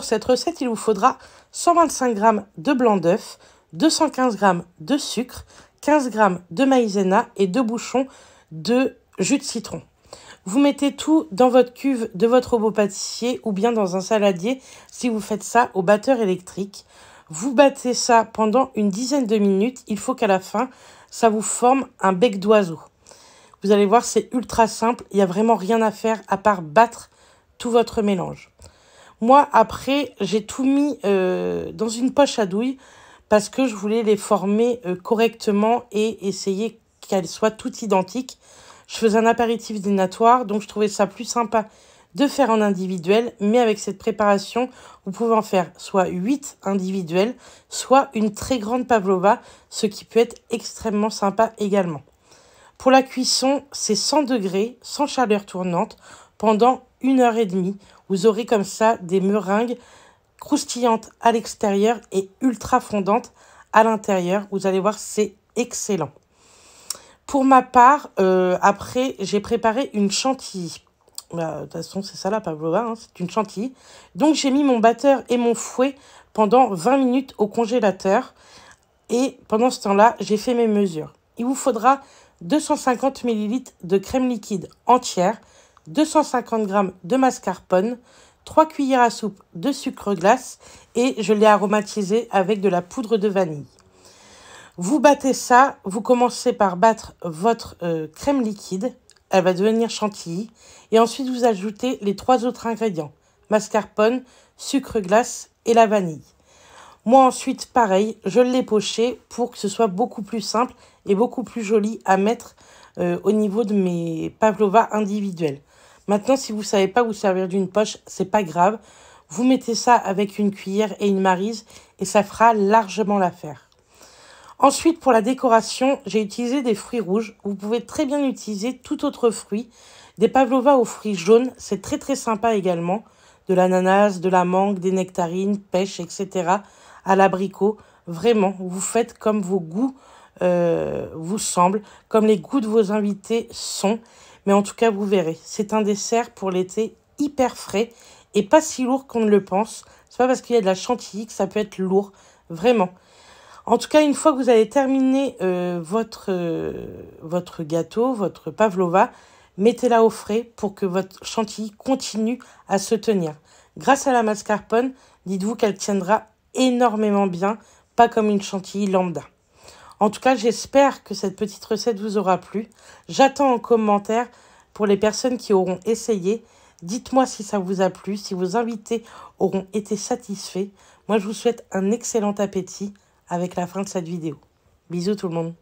pour cette recette, il vous faudra 125 g de blanc d'œuf, 215 g de sucre, 15 g de maïzena et deux bouchons de jus de citron. Vous mettez tout dans votre cuve de votre robot pâtissier ou bien dans un saladier si vous faites ça au batteur électrique. Vous battez ça pendant une dizaine de minutes. Il faut qu'à la fin, ça vous forme un bec d'oiseau. Vous allez voir, c'est ultra simple. Il n'y a vraiment rien à faire à part battre tout votre mélange. Moi, après, j'ai tout mis euh, dans une poche à douille parce que je voulais les former euh, correctement et essayer qu'elles soient toutes identiques. Je faisais un apéritif dénatoire, donc je trouvais ça plus sympa de faire en individuel, mais avec cette préparation, vous pouvez en faire soit 8 individuels, soit une très grande pavlova, ce qui peut être extrêmement sympa également. Pour la cuisson, c'est 100 degrés, sans chaleur tournante, pendant une heure et demie. Vous aurez comme ça des meringues croustillantes à l'extérieur et ultra fondantes à l'intérieur. Vous allez voir, c'est excellent. Pour ma part, euh, après, j'ai préparé une chantilly. Bah, de toute façon, c'est ça la pavlova, hein, c'est une chantilly. Donc, j'ai mis mon batteur et mon fouet pendant 20 minutes au congélateur. Et pendant ce temps-là, j'ai fait mes mesures. Il vous faudra 250 ml de crème liquide entière, 250 g de mascarpone, 3 cuillères à soupe de sucre glace et je l'ai aromatisé avec de la poudre de vanille. Vous battez ça, vous commencez par battre votre euh, crème liquide, elle va devenir chantilly, et ensuite vous ajoutez les trois autres ingrédients, mascarpone, sucre glace et la vanille. Moi ensuite, pareil, je l'ai poché pour que ce soit beaucoup plus simple et beaucoup plus joli à mettre euh, au niveau de mes pavlova individuels. Maintenant, si vous ne savez pas vous servir d'une poche, c'est pas grave. Vous mettez ça avec une cuillère et une marise et ça fera largement l'affaire. Ensuite, pour la décoration, j'ai utilisé des fruits rouges. Vous pouvez très bien utiliser tout autre fruit. Des pavlovas aux fruits jaunes, c'est très très sympa également. De l'ananas, de la mangue, des nectarines, pêche, etc. À l'abricot, vraiment, vous faites comme vos goûts euh, vous semblent, comme les goûts de vos invités sont. Mais en tout cas, vous verrez. C'est un dessert pour l'été hyper frais et pas si lourd qu'on ne le pense. C'est pas parce qu'il y a de la chantilly que ça peut être lourd, vraiment. En tout cas, une fois que vous avez terminé euh, votre, euh, votre gâteau, votre pavlova, mettez-la au frais pour que votre chantilly continue à se tenir. Grâce à la mascarpone, dites-vous qu'elle tiendra énormément bien, pas comme une chantilly lambda. En tout cas, j'espère que cette petite recette vous aura plu. J'attends en commentaire pour les personnes qui auront essayé. Dites-moi si ça vous a plu, si vos invités auront été satisfaits. Moi, je vous souhaite un excellent appétit avec la fin de cette vidéo. Bisous tout le monde.